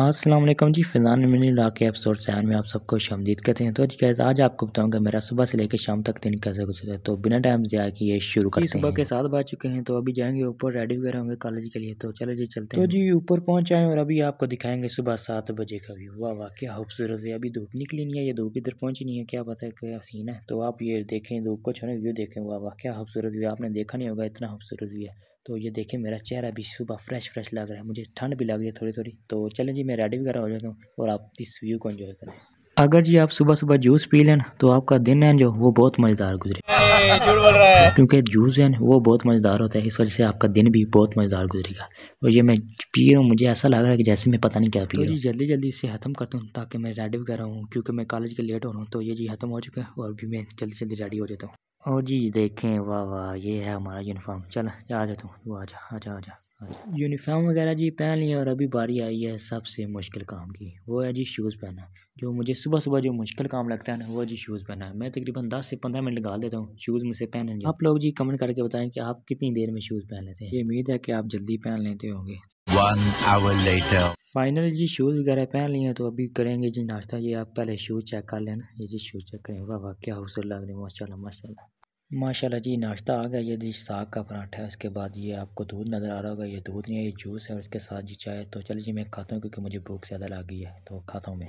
अस्सलाम वालेकुम जी फ़िज़ान मिनी ला के एपिसोड सैन में आप सबको शामदीद कहते हैं तो जी कैसे आज आपको बताऊंगा मेरा सुबह से लेकर शाम तक दिन कैसे गुजरता है तो बिना टाइम से आके ये शुरू करते सुबह के साथ बज चुके हैं तो अभी जाएंगे ऊपर रेडी वगैरह होंगे कॉलेज के लिए तो चलो जी चलते तो हैं तो जी ऊपर पहुँच जाएँ और अभी आपको दिखाएंगे सुबह सात बजे का भी हुआ वाह क्या खूबसूरत है अभी धूप निकली नहीं है ये धूप इधर पहुँची नहीं है क्या पता है क्या सीन है तो आप ये देखें धूप को छोड़ें व्यू देखें वाह वाह क्या खूबसूरत व्यू आपने देखा नहीं होगा इतना खूबसूरत व्यू है तो ये देखें मेरा चेहरा भी सुबह फ्रेश फ्रेश लग रहा है मुझे ठंड भी लग रही है थोड़ी थोड़ी तो चलें जी मैं रेडी वगैरह हो जाता हूँ और आप इस व्यू को इन्जॉय करें अगर जी आप सुबह सुबह जूस पी लें तो आपका दिन है जो वो बहुत मज़ेदार गुजरे क्योंकि जूस है वो बहुत मज़ेदार होता है इस वजह से आपका दिन भी बहुत मज़ेदार गुजरेगा और ये मैं पी रहा हूँ मुझे ऐसा लग रहा है कि जैसे मैं पता नहीं क्या पी तो रहा हूँ जल्दी जल्दी इसे ख़त्म करता हूँ ताकि मैं रेडी वगैरह हूँ क्योंकि मैं कॉलेज के लेट हो रहा हूँ तो ये जी ख़त्म हो चुका है और भी मैं जल्दी जल्दी रेडी हो जाता हूँ ओ जी देखें वाह वाह ये है हमारा यूनिफॉर्म चल आ जा तू तू आ जा आ जा आ जा यूनिफॉर्म वगैरह जी पहन लिया और अभी बारी आई है सबसे मुश्किल काम की वो है जी शूज़ पहनना जो मुझे सुबह सुबह जो मुश्किल काम लगता है ना वो जी शूज़ पहनना मैं तकरीबन दस से पंद्रह मिनट लगा देता हूँ शूज़ मुझसे पहनने आप लोग जी कमेंट करके बताएं कि आप कितनी देर में शूज़ पहन लेते हैं ये उम्मीद है कि आप जल्दी पहन लेते होंगे फाइनल जी शूज़ वगैरह पहन लिए तो अभी करेंगे जी नाश्ता ये आप पहले शूज़ चेक कर लेना ये जी शूज़ चेक करें वाह वाह क्या हौसला लग रहे माशा माशा माशाल्लाह जी नाश्ता आ गया ये जी साग का पराठा है उसके बाद ये आपको दूध नज़र आ रहा होगा ये दूध नहीं है ये जूस है और साथ जी चाय तो चलिए जी मैं खाता हूँ क्योंकि मुझे भूख ज़्यादा लगी है तो खाता हूँ मैं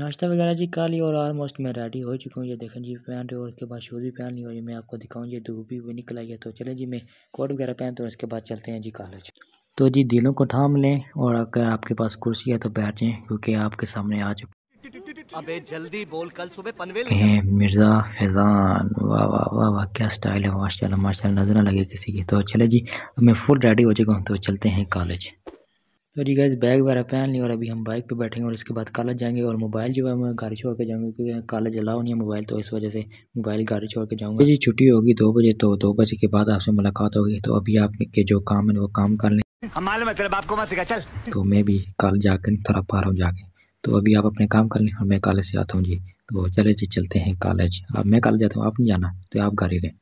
नाश्ता वगैरह जी कर लिया और ऑलमोस्ट मैं रेडी हो चुका हूँ ये देखें जी पहन रही और उसके बाद शूज़ भी पहन ली और ये मैं आपको दिखाऊँ ये धूप भी हुई निकल आई है तो चले जी मैं कोट वगैरह पहनता हूँ उसके बाद चलते हैं जी कॉलेज तो जी दिलों को थाम लें और अगर आपके पास कुर्सी है तो बैठ जाएँ क्योंकि आपके सामने आ चुके अबे जल्दी बोल कल सुबह पनवेल ए, मिर्ज़ा फैज़ान वाह वाह वाह वाह क्या स्टाइल है माशाल्लाह माशाल्लाह नजर ना लगे किसी की तो चले जी अब मैं फुल रेडी हो चुका हूँ तो चलते हैं कॉलेज तो जी गाइज बैग वगैरह पहन लिया और अभी हम बाइक पे बैठेंगे और इसके बाद कॉलेज जाएंगे और मोबाइल जो है मैं गाड़ी छोड़ के जाऊँगी क्योंकि कॉलेज अलाउ नहीं है मोबाइल तो इस वजह से मोबाइल गाड़ी छोड़ के जाऊँगा जी छुट्टी होगी दो बजे तो दो बजे के बाद आपसे मुलाकात होगी तो अभी आपके जो काम है वो काम कर लें तो मैं भी कल जाकर थोड़ा पार हूँ जाके तो अभी आप अपने काम कर लें और मैं कॉलेज से आता हूँ जी तो चले जी चलते हैं कॉलेज अब मैं कॉलेज जाता हूँ आप नहीं जाना तो आप गाड़ी रहें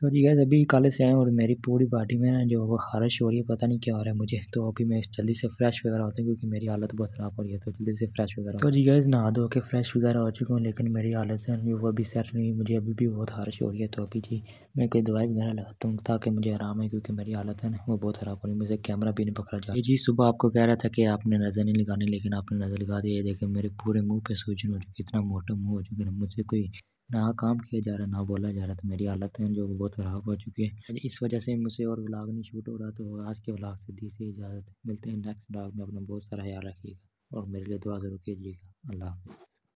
तो जी गैस अभी कॉलेज से आए और मेरी पूरी बॉडी में ना जो वो खारिश हो रही है पता नहीं क्या हो रहा है मुझे तो अभी मैं जल्दी से फ्रेश वगैरह होती हूँ क्योंकि मेरी हालत बहुत ख़राब हो रही है तो जल्दी से फ्रेश वगैरह तो जी गैस नहा धो के फ्रेश वगैरह हो चुके हूँ लेकिन मेरी हालत है वो अभी सेट नहीं मुझे अभी भी बहुत खारिश हो रही है तो अभी जी मैं कोई दवाई वगैरह लगाता हूँ ताकि मुझे आराम है क्योंकि मेरी हालत है वो बहुत ख़राब हो रही है मुझे कैमरा भी नहीं पकड़ा जा जी सुबह आपको कह रहा था कि आपने नज़र नहीं लगानी लेकिन आपने नज़र लगा दी ये देखे मेरे पूरे मुँह पर सूजन हो चुकी इतना मोटा मुँह हो चुका है मुझसे कोई ना काम किया जा रहा ना बोला जा रहा तो मेरी हालत है जो बहुत ख़राब हो चुकी है इस वजह से मुझसे और व्लाग नहीं शूट हो रहा तो आज के व्लाग से दी से इजाज़त मिलते हैं नेक्स्ट व्लाग में अपना बहुत सारा ख्याल रखिएगा और मेरे लिए दुआ ज़रूर कीजिएगा अल्लाह हाफिज़